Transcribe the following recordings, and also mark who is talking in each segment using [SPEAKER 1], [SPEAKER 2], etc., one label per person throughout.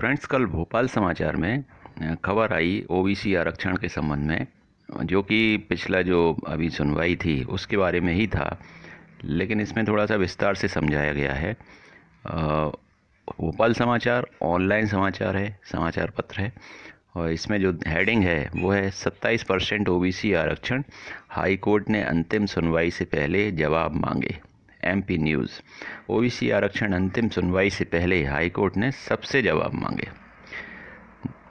[SPEAKER 1] friends कल भोपाल समाचार में खबर आई ओबीसी आरक्षण के संबंध में जो कि पिछला जो अभी सुनवाई थी उसके बारे में ही था लेकिन इसमें थोड़ा सा विस्तार से समझाया गया है भोपाल समाचार ऑनलाइन समाचार है समाचार पत्र है और इसमें जो हेडिंग है वो है सत्ताईस परसेंट ओ आरक्षण हाई कोर्ट ने अंतिम सुनवाई से पहले जवाब मांगे एमपी न्यूज़ ओबीसी आरक्षण अंतिम सुनवाई से पहले हाईकोर्ट ने सबसे जवाब मांगे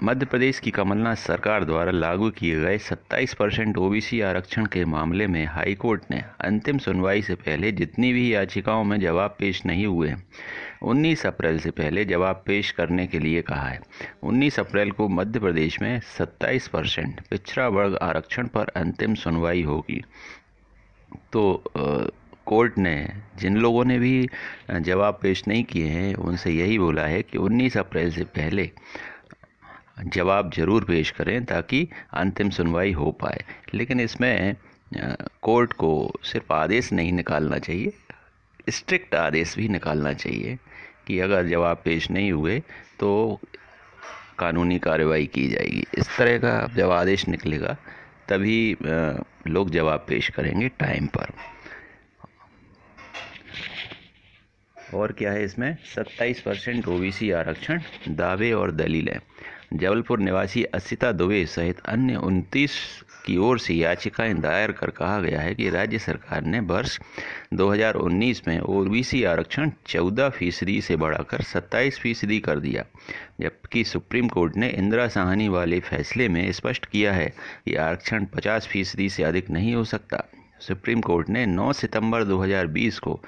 [SPEAKER 1] मध्य प्रदेश की कमलनाथ सरकार द्वारा लागू किए गए 27 परसेंट ओ e आरक्षण के मामले में हाईकोर्ट ने अंतिम सुनवाई से पहले जितनी भी याचिकाओं में जवाब पेश नहीं हुए उन्नीस अप्रैल से पहले जवाब पेश करने के लिए कहा है उन्नीस अप्रैल को मध्य प्रदेश में 27 परसेंट पिछड़ा वर्ग आरक्षण पर अंतिम सुनवाई होगी तो कोर्ट ने जिन लोगों ने भी जवाब पेश नहीं किए हैं उनसे यही बोला है कि 19 अप्रैल से पहले जवाब जरूर पेश करें ताकि अंतिम सुनवाई हो पाए लेकिन इसमें कोर्ट को सिर्फ आदेश नहीं निकालना चाहिए स्ट्रिक्ट आदेश भी निकालना चाहिए कि अगर जवाब पेश नहीं हुए तो कानूनी कार्रवाई की जाएगी इस तरह का जब आदेश निकलेगा तभी लोग जवाब पेश करेंगे टाइम पर और क्या है इसमें 27 परसेंट ओ आरक्षण दावे और दलीलें जबलपुर निवासी असिता दुबे सहित अन्य 29 की ओर से याचिकाएं दायर कर कहा गया है कि राज्य सरकार ने वर्ष 2019 में ओ आरक्षण 14 फीसदी से बढ़ाकर 27 फीसदी कर दिया जबकि सुप्रीम कोर्ट ने इंदिरा साहनी वाले फैसले में स्पष्ट किया है कि आरक्षण 50 फीसदी से अधिक नहीं हो सकता सुप्रीम कोर्ट ने 9 सितंबर 2020 को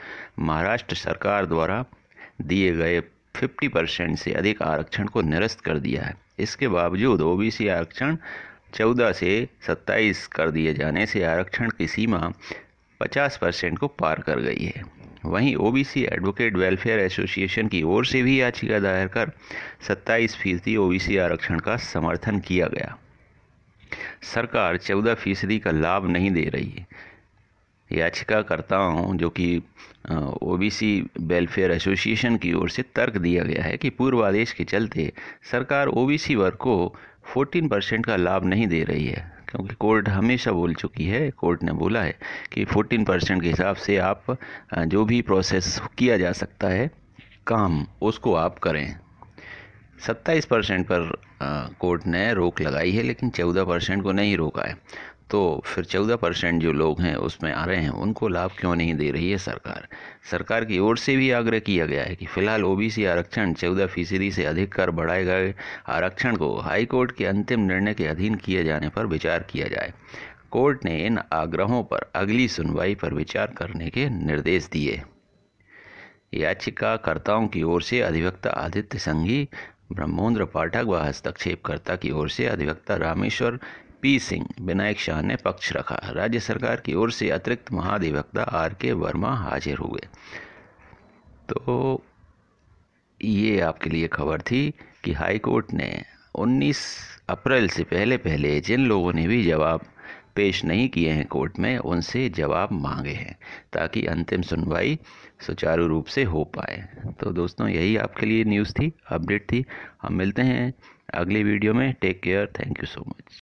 [SPEAKER 1] महाराष्ट्र सरकार द्वारा दिए गए 50 परसेंट से अधिक आरक्षण को निरस्त कर दिया है इसके बावजूद ओबीसी आरक्षण 14 से 27 कर दिए जाने से आरक्षण की सीमा 50 परसेंट को पार कर गई है वहीं ओबीसी एडवोकेट वेलफेयर एसोसिएशन की ओर से भी याचिका दायर कर 27 फीसदी ओ आरक्षण का समर्थन किया गया सरकार 14 फीसदी का लाभ नहीं दे रही है याचिका करता हूँ जो कि ओबीसी वेलफेयर एसोसिएशन की ओर से तर्क दिया गया है कि पूर्व आदेश के चलते सरकार ओबीसी वर्ग को 14 परसेंट का लाभ नहीं दे रही है क्योंकि कोर्ट हमेशा बोल चुकी है कोर्ट ने बोला है कि 14 परसेंट के हिसाब से आप जो भी प्रोसेस किया जा सकता है काम उसको आप करें सत्ताईस परसेंट पर कोर्ट ने रोक लगाई है लेकिन चौदह परसेंट को नहीं रोका है तो फिर चौदह परसेंट जो लोग हैं उसमें आ रहे हैं उनको लाभ क्यों नहीं दे रही है सरकार सरकार की ओर से भी आग्रह किया गया है कि फिलहाल ओबीसी आरक्षण चौदह फीसदी से अधिक कर बढ़ाए गए आरक्षण को हाईकोर्ट के अंतिम निर्णय के अधीन किए जाने पर विचार किया जाए कोर्ट ने इन आग्रहों पर अगली सुनवाई पर विचार करने के निर्देश दिए याचिकाकर्ताओं की ओर से अधिवक्ता आदित्य संघी ब्रह्मोन्द्र पाठक व हस्तक्षेपकर्ता की ओर से अधिवक्ता रामेश्वर पी सिंह विनायक शाह ने पक्ष रखा राज्य सरकार की ओर से अतिरिक्त महाधिवक्ता आर के वर्मा हाजिर हुए तो ये आपके लिए खबर थी कि हाईकोर्ट ने 19 अप्रैल से पहले पहले जिन लोगों ने भी जवाब पेश नहीं किए हैं कोर्ट में उनसे जवाब मांगे हैं ताकि अंतिम सुनवाई सुचारू रूप से हो पाए तो दोस्तों यही आपके लिए न्यूज़ थी अपडेट थी हम मिलते हैं अगली वीडियो में take care thank you so much